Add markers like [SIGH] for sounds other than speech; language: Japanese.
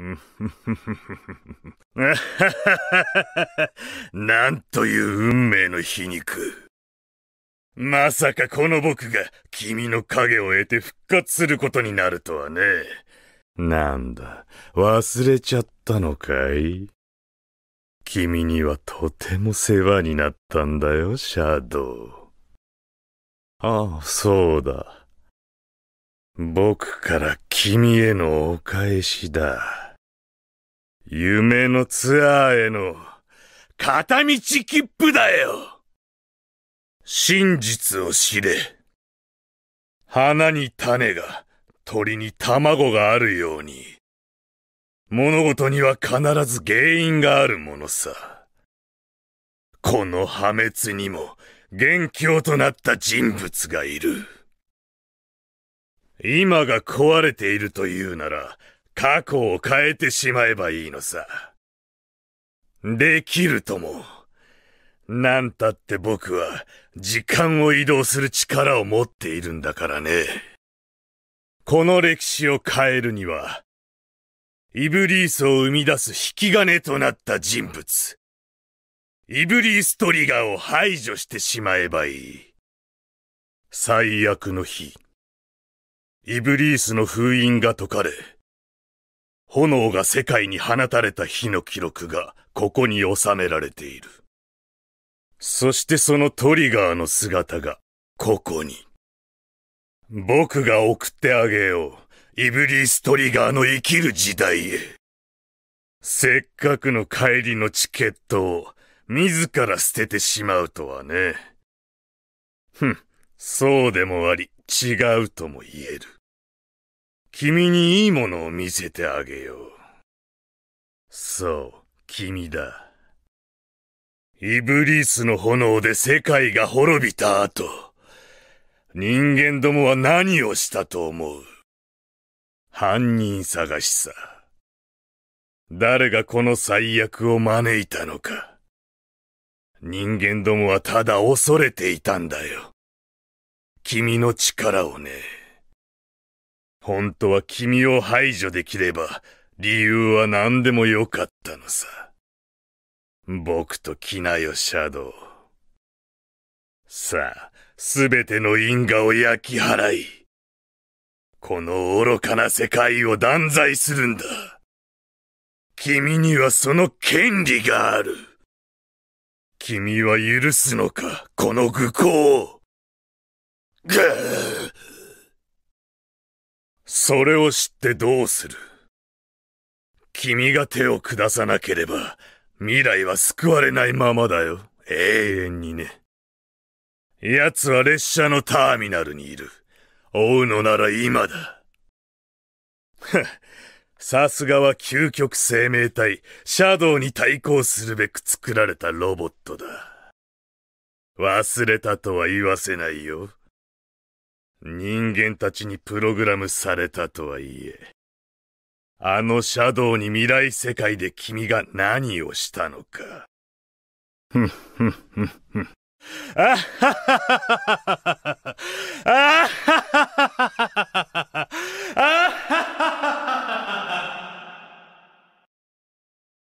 [LAUGHS] なんという運命の皮肉。まさかこの僕が君の影を得て復活することになるとはね。なんだ、忘れちゃったのかい君にはとても世話になったんだよ、シャドウ。ああ、そうだ。僕から君へのお返しだ。夢のツアーへの片道切符だよ真実を知れ。花に種が、鳥に卵があるように。物事には必ず原因があるものさ。この破滅にも元凶となった人物がいる。今が壊れているというなら、過去を変えてしまえばいいのさ。できるとも。なんたって僕は時間を移動する力を持っているんだからね。この歴史を変えるには、イブリースを生み出す引き金となった人物、イブリーストリガーを排除してしまえばいい。最悪の日、イブリースの封印が解かれ、炎が世界に放たれた日の記録がここに収められている。そしてそのトリガーの姿がここに。僕が送ってあげよう。イブリーストリガーの生きる時代へ。せっかくの帰りのチケットを自ら捨ててしまうとはね。ふん、そうでもあり違うとも言える。君にいいものを見せてあげよう。そう、君だ。イブリースの炎で世界が滅びた後、人間どもは何をしたと思う犯人探しさ。誰がこの最悪を招いたのか。人間どもはただ恐れていたんだよ。君の力をね。本当は君を排除できれば、理由は何でもよかったのさ。僕と来なよ、シャドウ。さあ、すべての因果を焼き払い、この愚かな世界を断罪するんだ。君にはその権利がある。君は許すのか、この愚行を。ぐそれを知ってどうする君が手を下さなければ、未来は救われないままだよ。永遠にね。奴は列車のターミナルにいる。追うのなら今だ。さすがは究極生命体、シャドウに対抗するべく作られたロボットだ。忘れたとは言わせないよ。人間たちにプログラムされたとはいえ、あのシャドウに未来世界で君が何をしたのか。ふんふんふんふん。あはっはっはっははっはっはっはっは